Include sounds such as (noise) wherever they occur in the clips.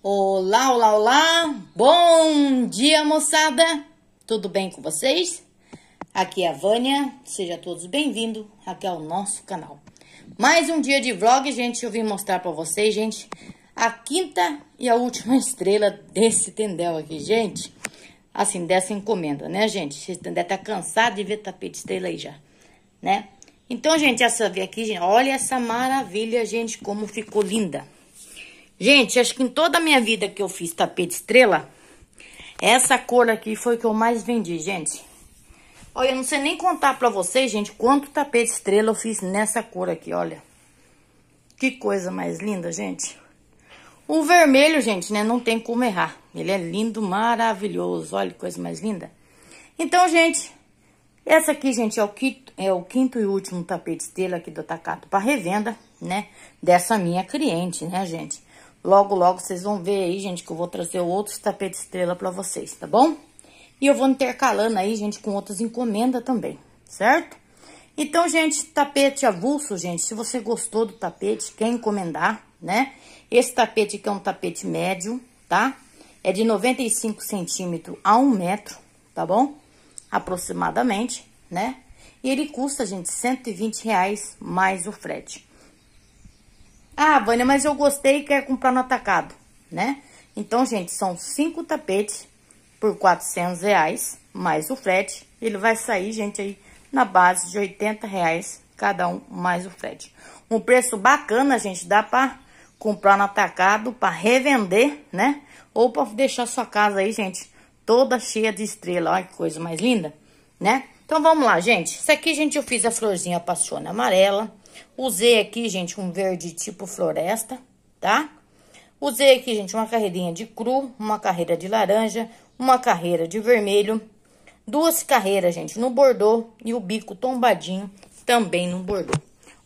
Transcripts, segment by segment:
Olá, olá, olá! Bom dia, moçada! Tudo bem com vocês? Aqui é a Vânia, sejam todos bem-vindos aqui ao nosso canal. Mais um dia de vlog, gente, eu vim mostrar para vocês, gente, a quinta e a última (laughs) estrela desse tendel aqui, gente. Assim, dessa encomenda, né, gente? Esse tendel tá cansado de ver tapete estrela aí já, né? Então, gente, essa aqui, gente, olha essa maravilha, gente, como ficou linda. Gente, acho que em toda a minha vida que eu fiz tapete estrela, essa cor aqui foi que eu mais vendi, gente. Olha, eu não sei nem contar pra vocês, gente, quanto tapete estrela eu fiz nessa cor aqui, olha. Que coisa mais linda, gente. O vermelho, gente, né, não tem como errar. Ele é lindo, maravilhoso, olha que coisa mais linda. Então, gente, essa aqui, gente, é o quinto, é o quinto e último tapete estrela aqui do atacado para revenda, né, dessa minha cliente, né, gente. Logo, logo, vocês vão ver aí, gente, que eu vou trazer outros tapetes estrela pra vocês, tá bom? E eu vou intercalando aí, gente, com outras encomendas também, certo? Então, gente, tapete avulso, gente, se você gostou do tapete, quer encomendar, né? Esse tapete aqui é um tapete médio, tá? É de 95 centímetros a 1 metro, tá bom? Aproximadamente, né? E ele custa, gente, 120 reais mais o frete. Vânia, mas eu gostei e quer é comprar no atacado, né? Então, gente, são cinco tapetes por 400 reais, mais o frete. Ele vai sair, gente, aí na base de 80 reais cada um, mais o frete. Um preço bacana, gente, dá para comprar no atacado, para revender, né? Ou para deixar sua casa aí, gente, toda cheia de estrela. Olha que coisa mais linda, né? Então, vamos lá, gente. Isso aqui, gente, eu fiz a florzinha passiona amarela. Usei aqui, gente, um verde tipo floresta, tá? Usei aqui, gente, uma carreirinha de cru, uma carreira de laranja, uma carreira de vermelho, duas carreiras, gente, no bordô e o bico tombadinho também no bordô.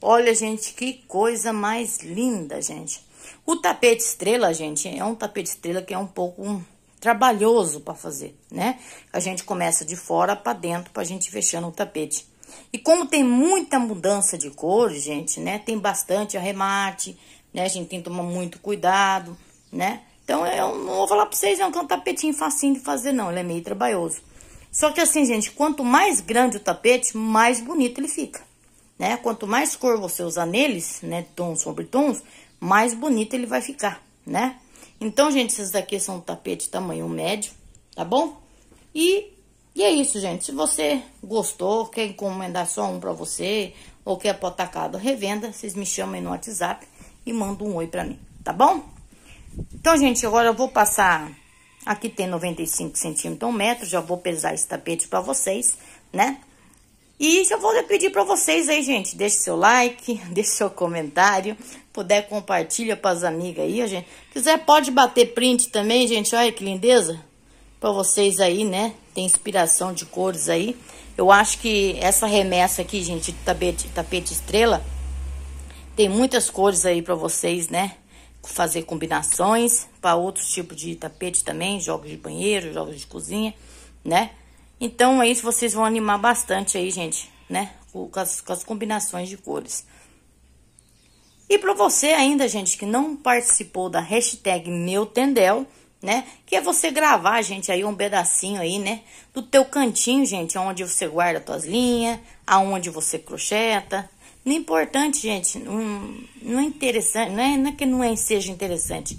Olha, gente, que coisa mais linda, gente. O tapete estrela, gente, é um tapete estrela que é um pouco hum, trabalhoso para fazer, né? A gente começa de fora para dentro para a gente fechando o tapete. E como tem muita mudança de cor, gente, né? Tem bastante arremate, né? A gente tem que tomar muito cuidado, né? Então, eu não vou falar pra vocês, não, que é um tapetinho facinho de fazer, não. Ele é meio trabalhoso. Só que assim, gente, quanto mais grande o tapete, mais bonito ele fica, né? Quanto mais cor você usar neles, né? Tons sobre tons, mais bonito ele vai ficar, né? Então, gente, esses daqui são tapete tamanho médio, tá bom? E e é isso, gente. Se você gostou, quer encomendar só um para você, ou quer potacado revenda, vocês me chamem no WhatsApp e mandam um oi para mim, tá bom? Então, gente, agora eu vou passar... Aqui tem 95 centímetros, um metro. Já vou pesar esse tapete para vocês, né? E já vou pedir para vocês aí, gente, deixe seu like, (laughs) deixe seu comentário, puder compartilha para amigas aí, gente. Quiser pode bater print também, gente. Olha que lindeza para vocês aí, né? Tem inspiração de cores aí. Eu acho que essa remessa aqui, gente, de tapete, tapete estrela, tem muitas cores aí para vocês, né? Fazer combinações para outros tipos de tapete também, jogos de banheiro, jogos de cozinha, né? Então, aí vocês vão animar bastante aí, gente, né? Com as, com as combinações de cores. E para você ainda, gente, que não participou da hashtag Meu Tendel, né? Que é você gravar, gente, aí um pedacinho aí, né? Do teu cantinho, gente, onde você guarda tuas linhas, aonde você crocheta. Não é importante, gente, não, não é interessante, não é, não é que não é, seja interessante,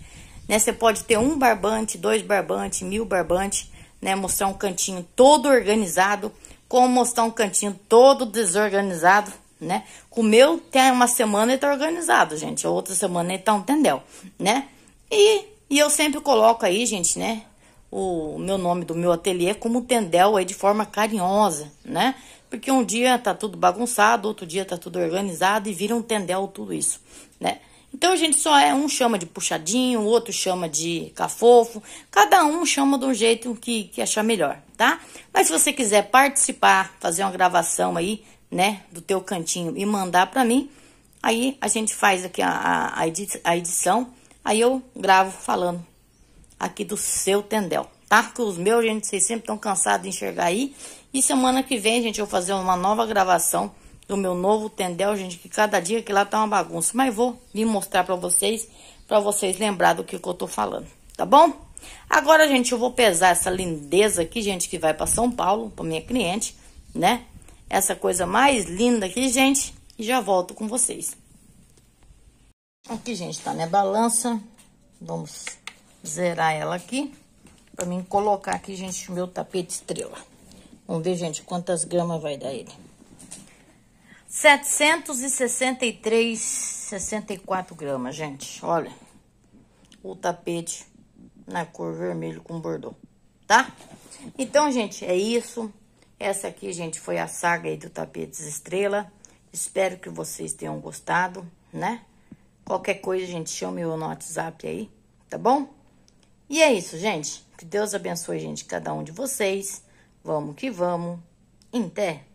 né? Você pode ter um barbante, dois barbantes, mil barbantes, né? Mostrar um cantinho todo organizado, como mostrar um cantinho todo desorganizado, né? O meu tem uma semana e tá organizado, gente, a outra semana ele tá um tendel, né? E e eu sempre coloco aí, gente, né? O meu nome do meu ateliê como Tendel aí de forma carinhosa, né? Porque um dia tá tudo bagunçado, outro dia tá tudo organizado e vira um Tendel tudo isso, né? Então a gente só é um chama de puxadinho, o outro chama de cafofo, cada um chama de um jeito que, que achar melhor, tá? Mas se você quiser participar, fazer uma gravação aí, né, do teu cantinho e mandar para mim, aí a gente faz aqui a, a, a edição Aí eu gravo falando aqui do seu tendel, tá? Que os meus, gente, vocês sempre estão cansados de enxergar aí. E semana que vem, gente, eu vou fazer uma nova gravação do meu novo tendel, gente, que cada dia que lá tá uma bagunça. Mas vou me mostrar pra vocês, pra vocês lembrar do que, que eu tô falando, tá bom? Agora, gente, eu vou pesar essa lindeza aqui, gente, que vai pra São Paulo, pra minha cliente, né? Essa coisa mais linda aqui, gente, e já volto com vocês. Aqui, gente, tá minha balança. Vamos zerar ela aqui. Pra mim colocar aqui, gente, o meu tapete estrela. Vamos ver, gente, quantas gramas vai dar ele. 763, 64 gramas, gente. Olha, o tapete na cor vermelho com bordô, tá? Então, gente, é isso. Essa aqui, gente, foi a saga aí do tapetes estrela. Espero que vocês tenham gostado, né? Qualquer coisa, gente, chame eu no WhatsApp aí, tá bom? E é isso, gente. Que Deus abençoe, gente, cada um de vocês. Vamos que vamos. até.